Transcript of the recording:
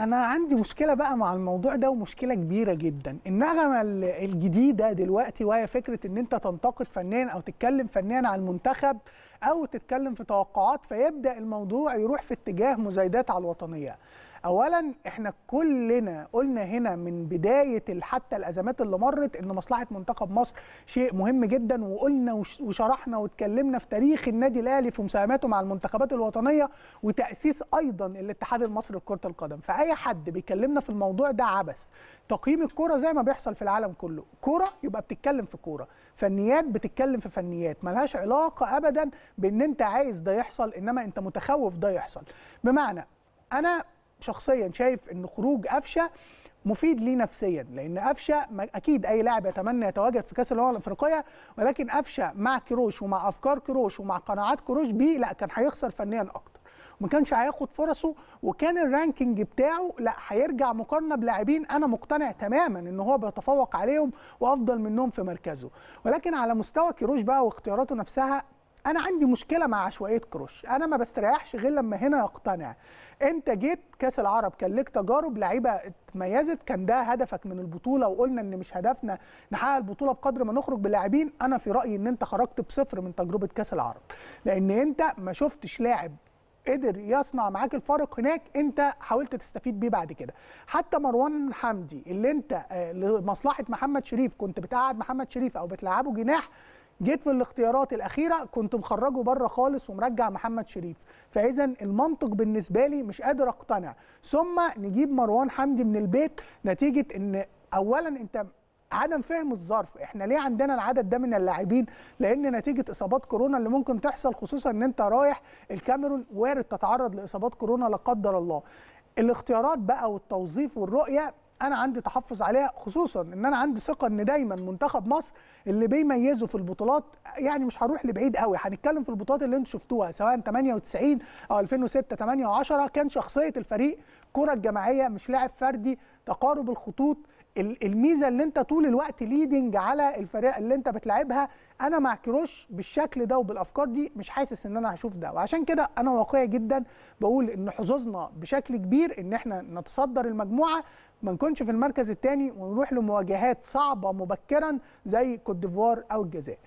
انا عندي مشكله بقى مع الموضوع ده ومشكله كبيره جدا النغمه الجديده دلوقتي وهي فكره ان انت تنتقد فنان او تتكلم فنان على المنتخب او تتكلم في توقعات فيبدا الموضوع يروح في اتجاه مزايدات على الوطنيه اولا احنا كلنا قلنا هنا من بدايه حتى الازمات اللي مرت ان مصلحه منتخب مصر شيء مهم جدا وقلنا وشرحنا واتكلمنا في تاريخ النادي الاهلي في مساهماته مع المنتخبات الوطنيه وتاسيس ايضا الاتحاد المصري لكره القدم فاي حد بيكلمنا في الموضوع ده عبث تقييم الكوره زي ما بيحصل في العالم كله كوره يبقى بتتكلم في كوره فنيات بتتكلم في فنيات ملهاش علاقه ابدا بان انت عايز ده يحصل انما انت متخوف ده يحصل بمعنى انا شخصيا شايف ان خروج قفشه مفيد ليه نفسيا لان قفشه اكيد اي لاعب يتمنى يتواجد في كاس الامم الافريقيه ولكن قفشه مع كروش ومع افكار كروش ومع قناعات كروش بيه لا كان هيخسر فنيا اكتر ما كانش هياخد فرصه وكان الرانكينج بتاعه لا هيرجع مقارنه بلاعبين انا مقتنع تماما ان هو بيتفوق عليهم وافضل منهم في مركزه ولكن على مستوى كيروش بقى واختياراته نفسها انا عندي مشكله مع عشوائيه كروش انا ما بستريحش غير لما هنا يقتنع انت جيت كاس العرب كان لك تجارب لعيبه اتميزت كان ده هدفك من البطوله وقلنا ان مش هدفنا نحقق البطوله بقدر ما نخرج باللاعبين انا في رايي ان انت خرجت بصفر من تجربه كاس العرب لان انت ما شفتش لاعب قدر يصنع معاك الفارق هناك انت حاولت تستفيد بيه بعد كده حتى مروان حمدي اللي انت آه، لمصلحه محمد شريف كنت بتقعد محمد شريف او بتلعبه جناح جيت في الاختيارات الاخيره كنت مخرجه بره خالص ومرجع محمد شريف فاذا المنطق بالنسبه لي مش قادر اقتنع ثم نجيب مروان حمدي من البيت نتيجه ان اولا انت عدم فهم الظرف احنا ليه عندنا العدد ده من اللاعبين لان نتيجه اصابات كورونا اللي ممكن تحصل خصوصا ان انت رايح الكاميرون وارد تتعرض لاصابات كورونا لا قدر الله الاختيارات بقى والتوظيف والرؤيه انا عندي تحفظ عليها خصوصا ان انا عندي ثقه ان دايما منتخب مصر اللي بيميزه في البطولات يعني مش هروح لبعيد قوي هنتكلم في البطولات اللي انتم شفتوها سواء 98 او 2006 8 و10 كان شخصيه الفريق كره جماعيه مش لاعب فردي تقارب الخطوط الميزه اللي انت طول الوقت ليدنج على الفريق اللي انت بتلعبها انا مع كروش بالشكل ده وبالافكار دي مش حاسس ان انا هشوف ده وعشان كده انا واقعي جدا بقول ان حظوظنا بشكل كبير ان احنا نتصدر المجموعه ما نكونش في المركز الثاني ونروح لمواجهات صعبه مبكرا زي كوت ديفوار او الجزائر